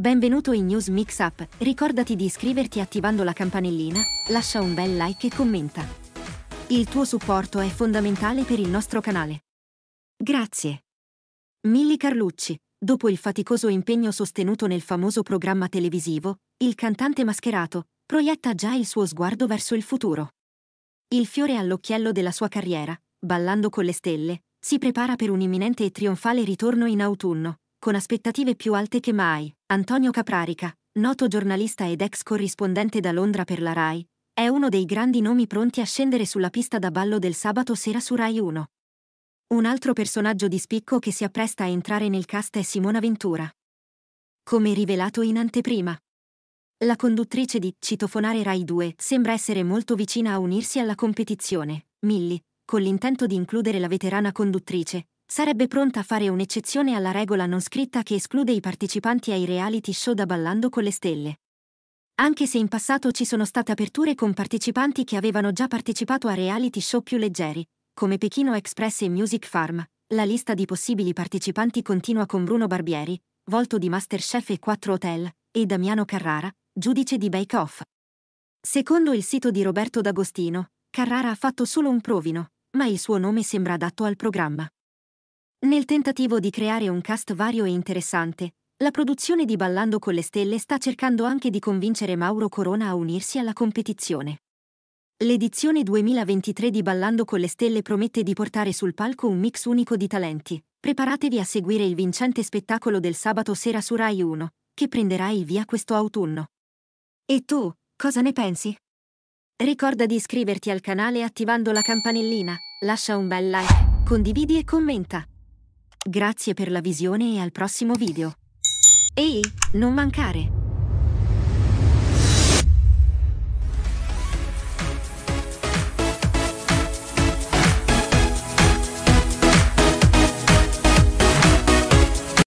Benvenuto in News Mix Up, ricordati di iscriverti attivando la campanellina, lascia un bel like e commenta. Il tuo supporto è fondamentale per il nostro canale. Grazie. Milli Carlucci, dopo il faticoso impegno sostenuto nel famoso programma televisivo, il cantante mascherato proietta già il suo sguardo verso il futuro. Il fiore all'occhiello della sua carriera, ballando con le stelle, si prepara per un imminente e trionfale ritorno in autunno, con aspettative più alte che mai. Antonio Caprarica, noto giornalista ed ex corrispondente da Londra per la RAI, è uno dei grandi nomi pronti a scendere sulla pista da ballo del sabato sera su Rai 1. Un altro personaggio di spicco che si appresta a entrare nel cast è Simona Ventura. Come rivelato in anteprima, la conduttrice di Citofonare Rai 2 sembra essere molto vicina a unirsi alla competizione, Milli, con l'intento di includere la veterana conduttrice, sarebbe pronta a fare un'eccezione alla regola non scritta che esclude i partecipanti ai reality show da Ballando con le Stelle. Anche se in passato ci sono state aperture con partecipanti che avevano già partecipato a reality show più leggeri, come Pechino Express e Music Farm, la lista di possibili partecipanti continua con Bruno Barbieri, volto di Masterchef e 4 Hotel, e Damiano Carrara, giudice di Bake Off. Secondo il sito di Roberto D'Agostino, Carrara ha fatto solo un provino, ma il suo nome sembra adatto al programma. Nel tentativo di creare un cast vario e interessante, la produzione di Ballando con le Stelle sta cercando anche di convincere Mauro Corona a unirsi alla competizione. L'edizione 2023 di Ballando con le Stelle promette di portare sul palco un mix unico di talenti. Preparatevi a seguire il vincente spettacolo del sabato sera su Rai 1, che prenderà il via questo autunno. E tu, cosa ne pensi? Ricorda di iscriverti al canale attivando la campanellina, lascia un bel like, condividi e commenta. Grazie per la visione e al prossimo video. Ehi, non mancare!